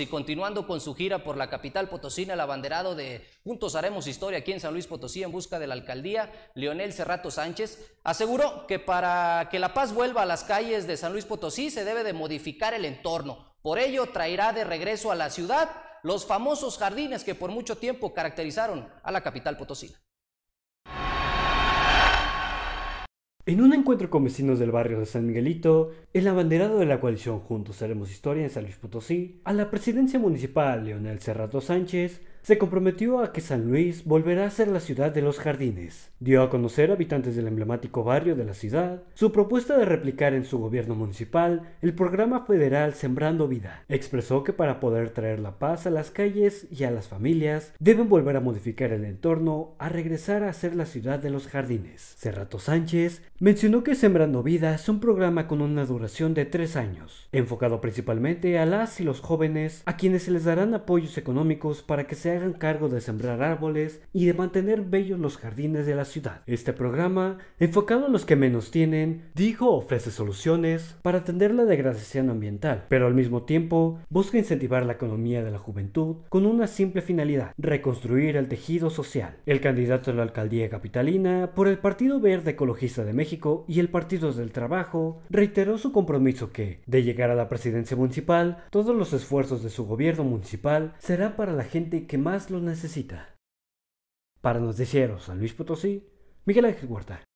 Y continuando con su gira por la capital potosina, el abanderado de Juntos Haremos Historia aquí en San Luis Potosí en busca de la alcaldía, Leonel Cerrato Sánchez, aseguró que para que la paz vuelva a las calles de San Luis Potosí se debe de modificar el entorno. Por ello traerá de regreso a la ciudad los famosos jardines que por mucho tiempo caracterizaron a la capital potosina. En un encuentro con vecinos del barrio de San Miguelito, el abanderado de la coalición Juntos Haremos Historia en San Luis Potosí, a la presidencia municipal Leonel Serrato Sánchez, se comprometió a que San Luis volverá a ser la ciudad de los jardines. Dio a conocer a habitantes del emblemático barrio de la ciudad su propuesta de replicar en su gobierno municipal el programa federal Sembrando Vida. Expresó que para poder traer la paz a las calles y a las familias, deben volver a modificar el entorno, a regresar a ser la ciudad de los jardines. Cerrato Sánchez mencionó que Sembrando Vida es un programa con una duración de tres años, enfocado principalmente a las y los jóvenes a quienes se les darán apoyos económicos para que se hagan cargo de sembrar árboles y de mantener bellos los jardines de la ciudad. Este programa, enfocado a los que menos tienen, dijo ofrece soluciones para atender la degradación ambiental, pero al mismo tiempo busca incentivar la economía de la juventud con una simple finalidad, reconstruir el tejido social. El candidato a la alcaldía capitalina por el Partido Verde Ecologista de México y el Partido del Trabajo reiteró su compromiso que, de llegar a la presidencia municipal, todos los esfuerzos de su gobierno municipal serán para la gente que más lo necesita. Para Noticiero San Luis Potosí, Miguel Ángel Huerta.